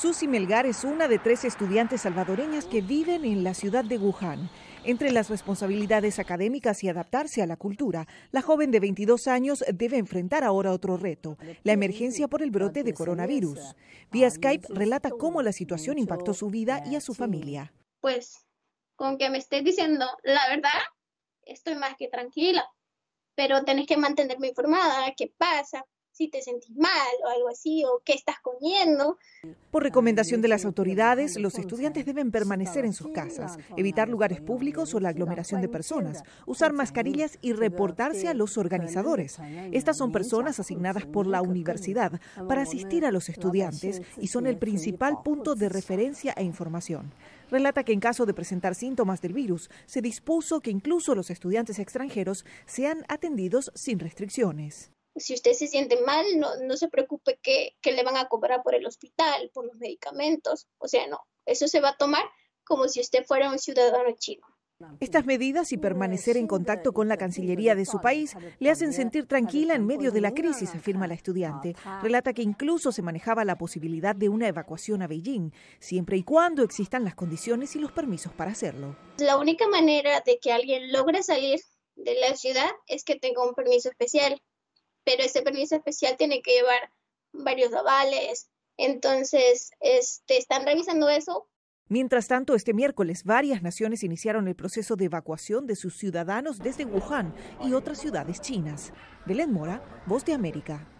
Susy Melgar es una de tres estudiantes salvadoreñas que viven en la ciudad de Wuhan. Entre las responsabilidades académicas y adaptarse a la cultura, la joven de 22 años debe enfrentar ahora otro reto, la emergencia por el brote de coronavirus. Vía Skype relata cómo la situación impactó su vida y a su familia. Pues con que me estés diciendo la verdad, estoy más que tranquila, pero tenés que mantenerme informada, qué pasa, si te sentís mal o algo así, o qué estás comiendo. Por recomendación de las autoridades, los estudiantes deben permanecer en sus casas, evitar lugares públicos o la aglomeración de personas, usar mascarillas y reportarse a los organizadores. Estas son personas asignadas por la universidad para asistir a los estudiantes y son el principal punto de referencia e información relata que en caso de presentar síntomas del virus, se dispuso que incluso los estudiantes extranjeros sean atendidos sin restricciones si usted se siente mal, no, no se preocupe que, que, le van a cobrar por el hospital, por los medicamentos. O sea, no, eso se va a tomar como si usted fuera un ciudadano chino. Estas medidas y permanecer en contacto con la Cancillería de su país le hacen sentir tranquila en medio de la crisis, afirma la estudiante. Relata que incluso se manejaba la posibilidad de una evacuación a Beijing, siempre y cuando existan las condiciones y los permisos para hacerlo. La única manera de que alguien logre salir de la ciudad es que tenga un permiso especial pero ese permiso especial tiene que llevar varios avales. Entonces, este, están revisando eso. Mientras tanto, este miércoles varias naciones iniciaron el proceso de evacuación de sus ciudadanos desde Wuhan y otras ciudades chinas. Belén Mora, Voz de América.